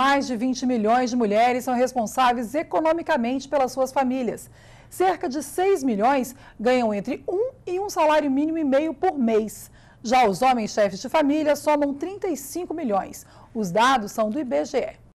mais de 20 milhões de mulheres são responsáveis economicamente pelas suas famílias. Cerca de 6 milhões ganham entre um e um salário mínimo e meio por mês. Já os homens chefes de família somam 35 milhões. Os dados são do IBGE.